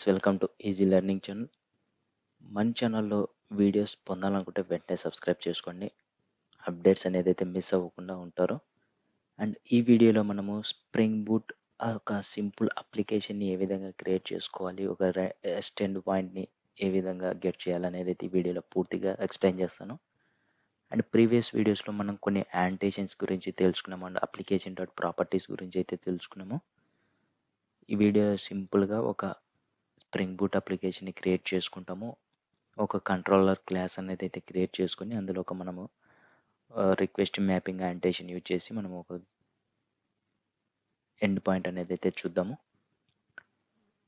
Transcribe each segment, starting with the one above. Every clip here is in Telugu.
friends welcome to easy learning channel మన ఛానల్లో వీడియోస్ పొందాలనుకుంటే వెంటనే సబ్స్క్రైబ్ చేసుకోండి అప్డేట్స్ అనేది అయితే మిస్ అవ్వకుండా ఉంటారో అండ్ ఈ వీడియోలో మనము స్ప్రింగ్ బూట్ ఒక సింపుల్ అప్లికేషన్ని ఏ విధంగా క్రియేట్ చేసుకోవాలి ఒక స్టెండ్ పాయింట్ని ఏ విధంగా గెట్ చేయాలనేది అయితే ఈ వీడియోలో పూర్తిగా ఎక్స్ప్లెయిన్ చేస్తాను అండ్ ప్రీవియస్ వీడియోస్లో మనం కొన్ని యాంటేషన్స్ గురించి తెలుసుకున్నాము అండ్ అప్లికేషన్ డాట్ ప్రాపర్టీస్ గురించి అయితే తెలుసుకున్నాము ఈ వీడియో సింపుల్గా ఒక స్ప్రింగ్ బూట్ అప్లికేషన్ని క్రియేట్ చేసుకుంటాము ఒక కంట్రోలర్ క్లాస్ అనేది అయితే క్రియేట్ చేసుకుని అందులో ఒక మనము రిక్వెస్ట్ మ్యాపింగ్ అంటేషన్ యూజ్ చేసి మనము ఒక ఎండ్ పాయింట్ అనేది అయితే చూద్దాము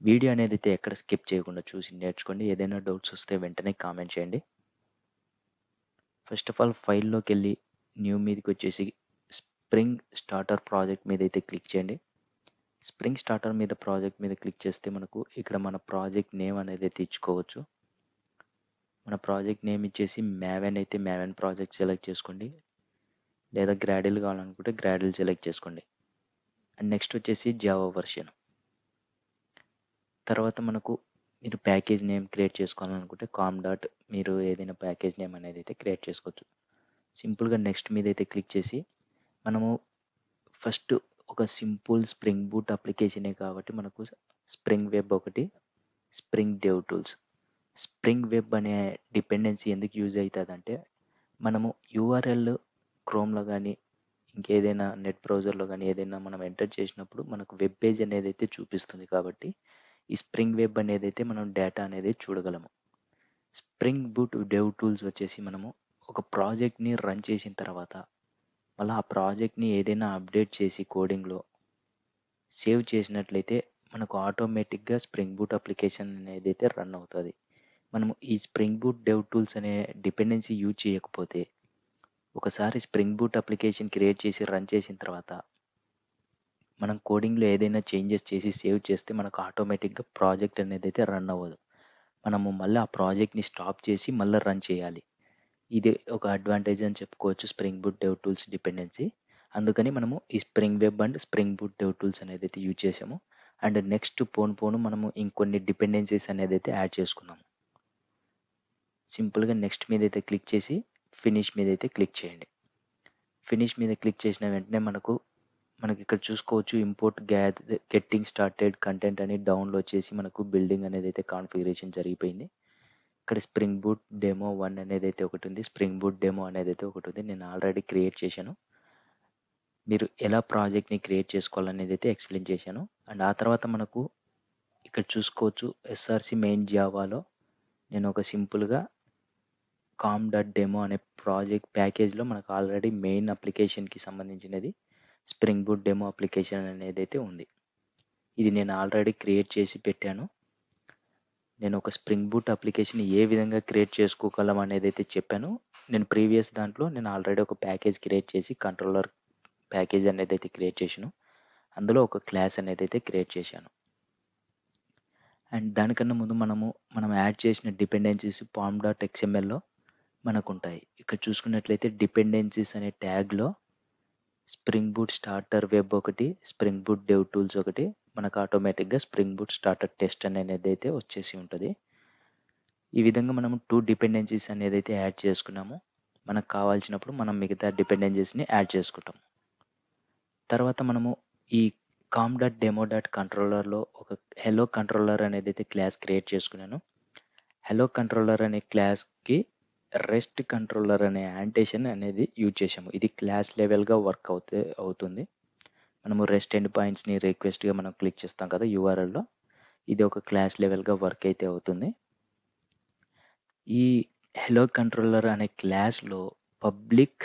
వీడియో అనేది అయితే ఎక్కడ స్కిప్ చేయకుండా చూసి నేర్చుకోండి ఏదైనా డౌట్స్ వస్తే వెంటనే కామెంట్ చేయండి ఫస్ట్ ఆఫ్ ఆల్ ఫైల్లోకి వెళ్ళి న్యూ మీదకి వచ్చేసి స్ప్రింగ్ స్టార్టర్ ప్రాజెక్ట్ మీద అయితే క్లిక్ చేయండి స్ప్రింగ్ స్టార్టర్ మీద ప్రాజెక్ట్ మీద క్లిక్ చేస్తే మనకు ఇక్కడ మన ప్రాజెక్ట్ నేమ్ అనేది అయితే ఇచ్చుకోవచ్చు మన ప్రాజెక్ట్ నేమ్ ఇచ్చేసి మ్యావెన్ అయితే మ్యావెన్ ప్రాజెక్ట్ సెలెక్ట్ చేసుకోండి లేదా గ్రాడిల్ కావాలనుకుంటే గ్రాడిల్ సెలెక్ట్ చేసుకోండి అండ్ నెక్స్ట్ వచ్చేసి జావా వర్షన్ తర్వాత మనకు మీరు ప్యాకేజ్ నేమ్ క్రియేట్ చేసుకోవాలనుకుంటే కామ్ డాట్ మీరు ఏదైనా ప్యాకేజ్ నేమ్ అనేది అయితే క్రియేట్ చేసుకోవచ్చు సింపుల్గా నెక్స్ట్ మీద అయితే క్లిక్ చేసి మనము ఫస్ట్ ఒక సింపుల్ స్ప్రింగ్ బూట్ అప్లికేషనే కాబట్టి మనకు స్ప్రింగ్ వెబ్ ఒకటి spring dev tools spring web అనే డిపెండెన్సీ ఎందుకు యూజ్ అవుతుంది అంటే మనము యూఆర్ఎల్ క్రోమ్లో కానీ ఇంకేదైనా నెట్ బ్రౌజర్లో కానీ ఏదైనా మనం ఎంటర్ చేసినప్పుడు మనకు వెబ్ పేజ్ అనేది అయితే చూపిస్తుంది కాబట్టి ఈ స్ప్రింగ్ వెబ్ అనేది అయితే మనం డేటా అనేది చూడగలము స్ప్రింగ్ బూట్ డెవ్ టూల్స్ వచ్చేసి మనము ఒక ప్రాజెక్ట్ని రన్ చేసిన తర్వాత మళ్ళీ ఆ ప్రాజెక్ట్ని ఏదైనా అప్డేట్ చేసి కోడింగ్లో సేవ్ చేసినట్లయితే మనకు ఆటోమేటిక్గా స్ప్రింగ్ బూట్ అప్లికేషన్ అనేది అయితే రన్ అవుతుంది మనము ఈ స్ప్రింగ్ బూట్ డెవ్ టూల్స్ అనే డిపెండెన్సీ యూజ్ చేయకపోతే ఒకసారి స్ప్రింగ్ బూట్ అప్లికేషన్ క్రియేట్ చేసి రన్ చేసిన తర్వాత మనం కోడింగ్లో ఏదైనా చేంజెస్ చేసి సేవ్ చేస్తే మనకు ఆటోమేటిక్గా ప్రాజెక్ట్ అనేది అయితే రన్ అవ్వదు మనము మళ్ళీ ఆ ప్రాజెక్ట్ని స్టాప్ చేసి మళ్ళీ రన్ చేయాలి ఇది ఒక అడ్వాంటేజ్ అని చెప్పుకోవచ్చు spring boot dev tools dependency అందుకని మనము ఈ spring web and spring boot dev tools అనేది అయితే యూజ్ చేసాము అండ్ నెక్స్ట్ పోను పోను మనము ఇంకొన్ని డిపెండెన్సీస్ అనేది అయితే యాడ్ చేసుకుందాము సింపుల్గా నెక్స్ట్ మీద అయితే క్లిక్ చేసి ఫినిష్ మీద అయితే క్లిక్ చేయండి ఫినిష్ మీద క్లిక్ చేసిన వెంటనే మనకు మనకి ఇక్కడ చూసుకోవచ్చు ఇంపోర్ట్ గ్యాద్ గెట్టింగ్ స్టార్టెడ్ కంటెంట్ అని డౌన్లోడ్ చేసి మనకు బిల్డింగ్ అనేది అయితే కాన్ఫిగరేషన్ జరిగిపోయింది ఇక్కడ స్ప్రింగ్ బూట్ డెమో వన్ అనేది అయితే ఒకటి ఉంది స్ప్రింగ్ బూట్ డెమో అనేది అయితే ఒకటి ఉంది నేను ఆల్రెడీ క్రియేట్ చేశాను మీరు ఎలా ప్రాజెక్ట్ని క్రియేట్ చేసుకోవాలనేది అయితే ఎక్స్ప్లెయిన్ చేశాను అండ్ ఆ తర్వాత మనకు ఇక్కడ చూసుకోవచ్చు ఎస్ఆర్సి మెయిన్ జావాలో నేను ఒక సింపుల్గా కామ్ డాట్ డెమో అనే ప్రాజెక్ట్ ప్యాకేజ్లో మనకు ఆల్రెడీ మెయిన్ అప్లికేషన్కి సంబంధించినది స్ప్రింగ్ బూట్ డెమో అప్లికేషన్ అనేది అయితే ఉంది ఇది నేను ఆల్రెడీ క్రియేట్ చేసి పెట్టాను నేను ఒక స్ప్రింగ్ బూట్ అప్లికేషన్ ఏ విధంగా క్రియేట్ చేసుకోగలం అనేది అయితే చెప్పాను నేను ప్రీవియస్ దాంట్లో నేను ఆల్రెడీ ఒక ప్యాకేజ్ క్రియేట్ చేసి కంట్రోలర్ ప్యాకేజ్ అనేది అయితే క్రియేట్ చేశాను అందులో ఒక క్లాస్ అనేది అయితే క్రియేట్ చేశాను అండ్ దానికన్నా ముందు మనము మనం యాడ్ చేసిన డిపెండెన్సీస్ పామ్ డాట్ ఎక్స్ఎంఎల్లో మనకు ఉంటాయి ఇక్కడ చూసుకున్నట్లయితే డిపెండెన్సీస్ అనే ట్యాగ్లో స్ప్రింగ్ బూట్ స్టార్టర్ వెబ్ ఒకటి స్ప్రింగ్ బూట్ డెవ్ టూల్స్ ఒకటి మనకు ఆటోమేటిక్గా స్ప్రింగ్ బూట్ స్టార్టర్ టెస్ట్ అనేది అయితే వచ్చేసి ఉంటుంది ఈ విధంగా మనం టూ డిపెండెన్సీస్ అనేది అయితే యాడ్ చేసుకున్నాము మనకు కావాల్సినప్పుడు మనం మిగతా డిపెండెన్సీస్ని యాడ్ చేసుకుంటాం తర్వాత మనము ఈ కామ్ డాట్ డెమో డాట్ కంట్రోలర్లో ఒక హెలో కంట్రోలర్ అనేది అయితే క్లాస్ క్రియేట్ చేసుకున్నాను హెలో కంట్రోలర్ అనే క్లాస్కి రెస్ట్ కంట్రోలర్ అనే యాంటేషన్ అనేది యూజ్ చేసాము ఇది క్లాస్ లెవెల్గా వర్క్ అవుతే అవుతుంది మనము రెస్ట్ ఎండ్ పాయింట్స్ని రిక్వెస్ట్గా మనం క్లిక్ చేస్తాం కదా యూఆర్ఎల్లో ఇది ఒక క్లాస్ లెవెల్గా వర్క్ అయితే అవుతుంది ఈ హెలో కంట్రోలర్ అనే క్లాస్లో పబ్లిక్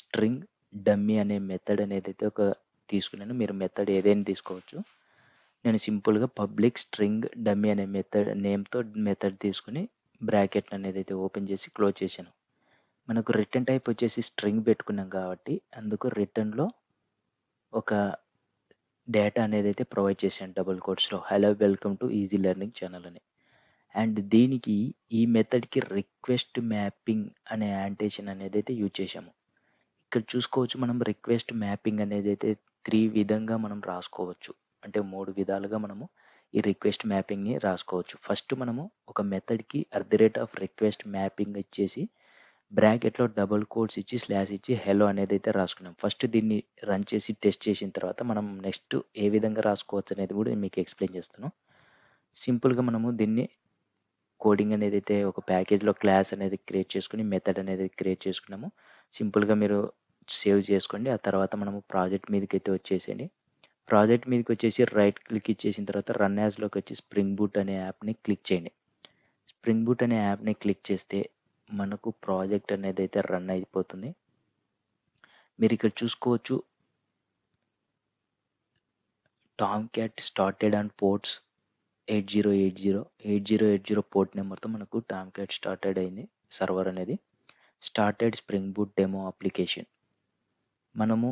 స్ట్రింగ్ డమ్మీ అనే మెథడ్ అనేది అయితే ఒక తీసుకున్నాను మీరు మెథడ్ ఏదైనా తీసుకోవచ్చు నేను సింపుల్గా పబ్లిక్ స్ట్రింగ్ డమ్మీ అనే మెథడ్ నేమ్తో మెథడ్ తీసుకుని బ్రాకెట్ అనేది అయితే ఓపెన్ చేసి క్లోజ్ చేశాను మనకు రిటర్న్ టైప్ వచ్చేసి స్ట్రింగ్ పెట్టుకున్నాం కాబట్టి అందుకు రిటర్న్లో ఒక డేటా అనేది అయితే ప్రొవైడ్ చేశాను డబుల్ కోడ్స్లో hello welcome to easy learning channel అని అండ్ దీనికి ఈ మెథడ్కి రిక్వెస్ట్ మ్యాపింగ్ అనే యాంటేషన్ అనేది అయితే యూజ్ చేశాము ఇక్కడ చూసుకోవచ్చు మనం రిక్వెస్ట్ మ్యాపింగ్ అనేది అయితే త్రీ విధంగా మనం రాసుకోవచ్చు అంటే మూడు విధాలుగా మనము ఈ రిక్వెస్ట్ మ్యాపింగ్ని రాసుకోవచ్చు ఫస్ట్ మనము ఒక మెథడ్కి at the rate of request mapping ఇచ్చేసి బ్రాకెట్లో డబుల్ కోడ్స్ ఇచ్చి స్లాష్ ఇచ్చి హెలో అనేది అయితే రాసుకున్నాం ఫస్ట్ దీన్ని రన్ చేసి టెస్ట్ చేసిన తర్వాత మనం నెక్స్ట్ ఏ విధంగా రాసుకోవచ్చు అనేది కూడా మీకు ఎక్స్ప్లెయిన్ చేస్తాను సింపుల్గా మనము దీన్ని కోడింగ్ అనేది అయితే ఒక ప్యాకేజ్లో క్లాస్ అనేది క్రియేట్ చేసుకుని మెథడ్ అనేది క్రియేట్ చేసుకున్నాము సింపుల్గా మీరు సేవ్ చేసుకోండి ఆ తర్వాత మనము ప్రాజెక్ట్ మీదకి అయితే వచ్చేసేయండి ప్రాజెక్ట్ మీదకి వచ్చేసి రైట్ క్లిక్ ఇచ్చేసిన తర్వాత రన్ యాజ్లోకి వచ్చి స్ప్రింగ్ బూట్ అనే యాప్ని క్లిక్ చేయండి స్ప్రింగ్ బూట్ అనే యాప్ని క్లిక్ చేస్తే మనకు ప్రాజెక్ట్ అనేది అయితే రన్ అయిపోతుంది మీరు ఇక్కడ చూసుకోవచ్చు Tomcat started and ports eight zero eight zero eight zero eight zero port నెంబర్తో మనకు టామ్ క్యాట్ స్టార్టెడ్ అయింది సర్వర్ అనేది started spring boot demo application మనము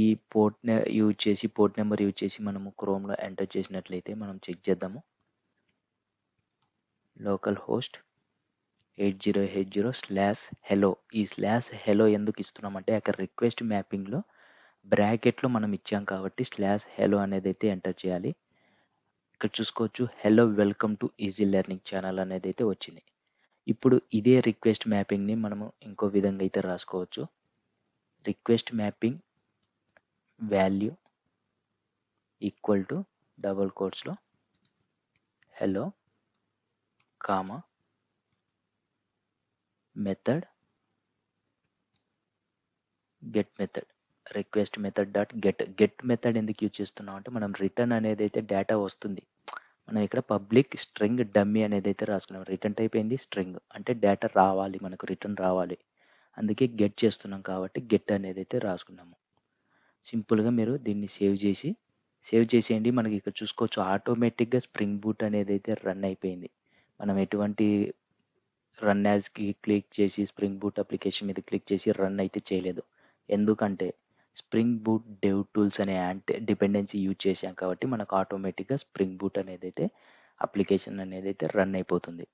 ఈ పోర్ట్ యూజ్ చేసి పోర్ట్ నెంబర్ యూజ్ చేసి మనము క్రోమ్లో ఎంటర్ చేసినట్లయితే మనం చెక్ చేద్దాము localhost eight zero eight zero slash hello ఈ స్లాష్ హెలో ఎందుకు ఇస్తున్నామంటే అక్కడ రిక్వెస్ట్ మ్యాపింగ్లో బ్రాకెట్లో మనం ఇచ్చాం కాబట్టి స్లాష్ హెలో అనేది అయితే ఎంటర్ చేయాలి ఇక్కడ చూసుకోవచ్చు hello welcome to easy learning channel అనేది అయితే వచ్చింది ఇప్పుడు ఇదే రిక్వెస్ట్ మ్యాపింగ్ని మనము ఇంకో విధంగా అయితే రాసుకోవచ్చు request mapping value equal to double కోట్స్లో hello comma method get method request method dot get get method ఎందుకు యూజ్ చేస్తున్నాం అంటే మనం రిటర్న్ అనేది అయితే డేటా వస్తుంది మనం ఇక్కడ పబ్లిక్ స్ట్రింగ్ డమ్మీ అనేది అయితే రాసుకున్నాం రిటర్న్ టైప్ ఏంది స్ట్రింగ్ అంటే డేటా రావాలి మనకు రిటర్న్ రావాలి అందుకే గెట్ చేస్తున్నాం కాబట్టి గెట్ అనేది అయితే రాసుకున్నాము సింపుల్గా మీరు దీన్ని సేవ్ చేసి సేవ్ చేసేయండి మనకి ఇక్కడ చూసుకోవచ్చు ఆటోమేటిక్గా స్ప్రింగ్ బూట్ అనేది అయితే రన్ అయిపోయింది మనం ఎటువంటి రన్ యాజ్కి క్లిక్ చేసి స్ప్రింగ్ బూట్ అప్లికేషన్ మీద క్లిక్ చేసి రన్ అయితే చేయలేదు ఎందుకంటే స్ప్రింగ్ బూట్ డెవ్ టూల్స్ అనే యాంటీ డిపెండెన్సీ యూజ్ చేసాం కాబట్టి మనకు ఆటోమేటిక్గా స్ప్రింగ్ బూట్ అనేది అయితే అప్లికేషన్ అనేది అయితే రన్ అయిపోతుంది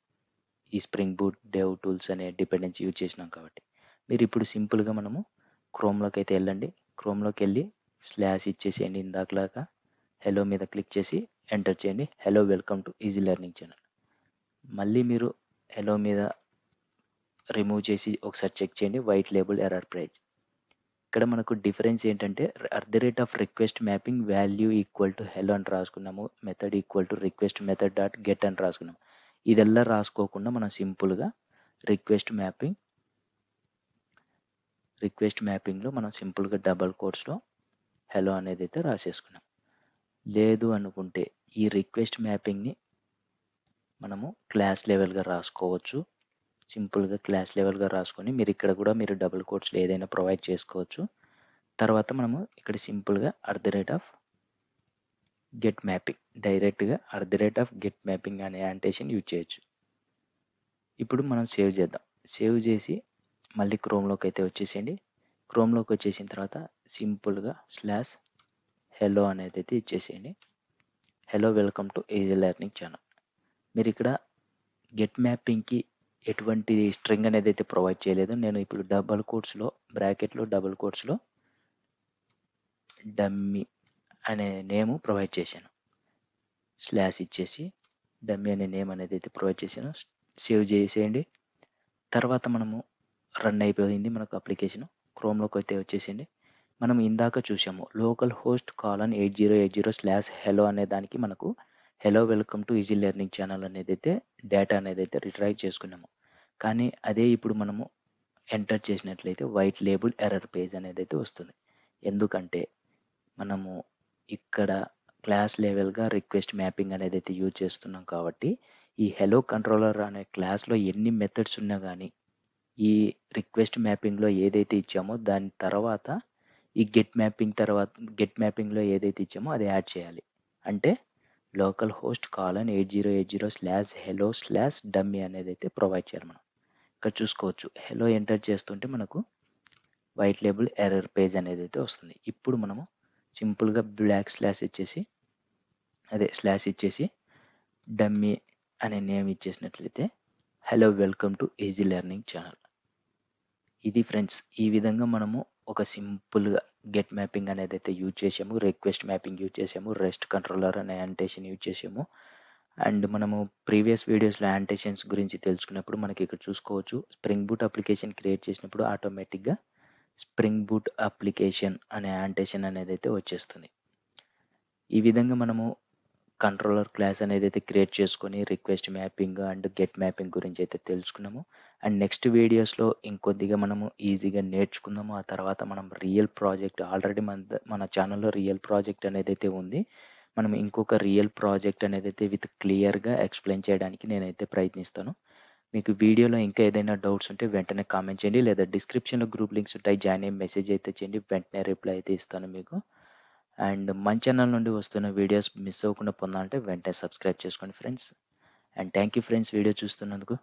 ఈ స్ప్రింగ్ బూట్ డెవ్ టూల్స్ అనే డిపెండెన్సీ యూజ్ చేసినాం కాబట్టి మీరు ఇప్పుడు సింపుల్గా మనము క్రోమ్లోకి అయితే వెళ్ళండి క్రోమ్లోకి వెళ్ళి స్లాష్ ఇచ్చేసేయండి ఇందాకలాగా హెలో మీద క్లిక్ చేసి ఎంటర్ చేయండి hello welcome to easy learning channel మళ్ళీ మీరు హెలో మీద రిమూవ్ చేసి ఒకసారి చెక్ చేయండి వైట్ లేబుల్ ఎర్రర్ ప్రైజ్ ఇక్కడ మనకు డిఫరెన్స్ ఏంటంటే at the rate of request mapping value equal to hello అని రాసుకున్నాము method equal to request method dot get అని రాసుకున్నాము ఇదెల్లా రాసుకోకుండా మనం సింపుల్గా రిక్వెస్ట్ మ్యాపింగ్ రిక్వెస్ట్ మ్యాపింగ్లో మనం సింపుల్గా డబల్ కోర్స్లో హలో అనేది అయితే రాసేసుకున్నాం లేదు అనుకుంటే ఈ రిక్వెస్ట్ మ్యాపింగ్ని మనము క్లాస్ లెవెల్గా రాసుకోవచ్చు సింపుల్గా క్లాస్ లెవెల్గా రాసుకొని మీరు ఇక్కడ కూడా మీరు డబుల్ కోట్స్లో ఏదైనా ప్రొవైడ్ చేసుకోవచ్చు తర్వాత మనము ఇక్కడ సింపుల్గా at the rate of get mapping డైరెక్ట్గా at the rate of get mapping అనే యాంటేషన్ యూజ్ చేయొచ్చు ఇప్పుడు మనం సేవ్ చేద్దాం సేవ్ చేసి మళ్ళీ క్రోమ్లోకి అయితే వచ్చేసేయండి క్రోమ్లోకి వచ్చేసిన తర్వాత సింపుల్గా స్లాష్ హెలో అనేది అయితే ఇచ్చేసేయండి hello welcome to easy learning channel మీరు ఇక్కడ గెట్ మ్యాపింగ్కి ఎటువంటి స్ట్రింగ్ అనేది అయితే ప్రొవైడ్ చేయలేదు నేను ఇప్పుడు డబల్ కోట్స్లో బ్రాకెట్లో డబల్ కోట్స్లో డమ్మి అనే నేము ప్రొవైడ్ చేశాను స్లాష్ ఇచ్చేసి డమ్మి అనే నేమ్ అనేది అయితే ప్రొవైడ్ చేశాను సేవ్ చేసేయండి తర్వాత మనము రన్ అయిపోయింది మనకు అప్లికేషన్ క్రోమ్లోకి అయితే వచ్చేసింది మనం ఇందాక చూసాము లోకల్ హోస్ట్ కాల్ అని eight zero eight zero slash hello అనే దానికి మనకు hello welcome to easy learning channel అనేది అయితే డేటా అనేది అయితే రిట్రైవ్ చేసుకున్నాము కానీ అదే ఇప్పుడు మనము ఎంటర్ చేసినట్లయితే వైట్ లేబుల్ ఎర్రర్ పేజ్ అనేది అయితే వస్తుంది ఎందుకంటే మనము ఇక్కడ క్లాస్ లెవెల్గా రిక్వెస్ట్ మ్యాపింగ్ అనేది అయితే యూజ్ చేస్తున్నాం కాబట్టి ఈ హెలో కంట్రోలర్ అనే క్లాస్లో ఎన్ని మెథడ్స్ ఉన్నా కానీ ఈ రిక్వెస్ట్ మ్యాపింగ్లో ఏదైతే ఇచ్చామో దాని తర్వాత ఈ గెట్ మ్యాపింగ్ తర్వాత గెట్ మ్యాపింగ్లో ఏదైతే ఇచ్చామో అది యాడ్ చేయాలి అంటే localhost colon eight zero eight zero slash hello slash dummy అనేది అయితే ప్రొవైడ్ చేయాలి మనం ఇక్కడ చూసుకోవచ్చు హెలో ఎంటర్ చేస్తుంటే మనకు వైట్ లేబుల్ ఎర్రర్ పేజ్ అనేది అయితే వస్తుంది ఇప్పుడు మనము సింపుల్గా బ్లాక్ స్లాష్ ఇచ్చేసి అదే స్లాష్ ఇచ్చేసి డమ్మీ అనే నేమ్ ఇచ్చేసినట్లయితే hello welcome to easy learning channel ఇది ఫ్రెండ్స్ ఈ విధంగా మనము ఒక సింపుల్గా గెట్ మ్యాపింగ్ అనేది అయితే యూజ్ చేసాము రిక్వెస్ట్ మ్యాపింగ్ యూజ్ చేసాము రెస్ట్ కంట్రోలర్ అనే యాంటేషన్ యూజ్ చేసాము అండ్ మనము ప్రీవియస్ వీడియోస్లో యాంటేషన్స్ గురించి తెలుసుకున్నప్పుడు మనకి ఇక్కడ చూసుకోవచ్చు స్ప్రింగ్ బూట్ అప్లికేషన్ క్రియేట్ చేసినప్పుడు ఆటోమేటిక్గా స్ప్రింగ్ బూట్ అప్లికేషన్ అనే యాంటేషన్ అనేది అయితే వచ్చేస్తుంది ఈ విధంగా మనము కంట్రోలర్ క్లాస్ అనేది అయితే క్రియేట్ చేసుకొని request mapping and get mapping గురించి అయితే తెలుసుకున్నాము అండ్ నెక్స్ట్ వీడియోస్లో ఇంకొద్దిగా మనము ఈజీగా నేర్చుకుందాము ఆ తర్వాత మనం రియల్ ప్రాజెక్ట్ ఆల్రెడీ మన మన ఛానల్లో రియల్ ప్రాజెక్ట్ అనేది అయితే ఉంది మనం ఇంకొక రియల్ ప్రాజెక్ట్ అనేది అయితే విత్ క్లియర్గా ఎక్స్ప్లెయిన్ చేయడానికి నేనైతే ప్రయత్నిస్తాను మీకు వీడియోలో ఇంకా ఏదైనా డౌట్స్ ఉంటే వెంటనే కామెంట్ చేయండి లేదా డిస్క్రిప్షన్లో గ్రూప్ లింక్స్ ఉంటాయి జాయిన్ అయ్యి మెసేజ్ అయితే చేయండి వెంటనే రిప్లై అయితే ఇస్తాను మీకు అండ్ మన ఛానల్ నుండి వస్తున్న వీడియోస్ మిస్ అవ్వకుండా పొందాలంటే వెంటనే సబ్స్క్రైబ్ చేసుకోండి friends and thank you friends video చూస్తున్నందుకు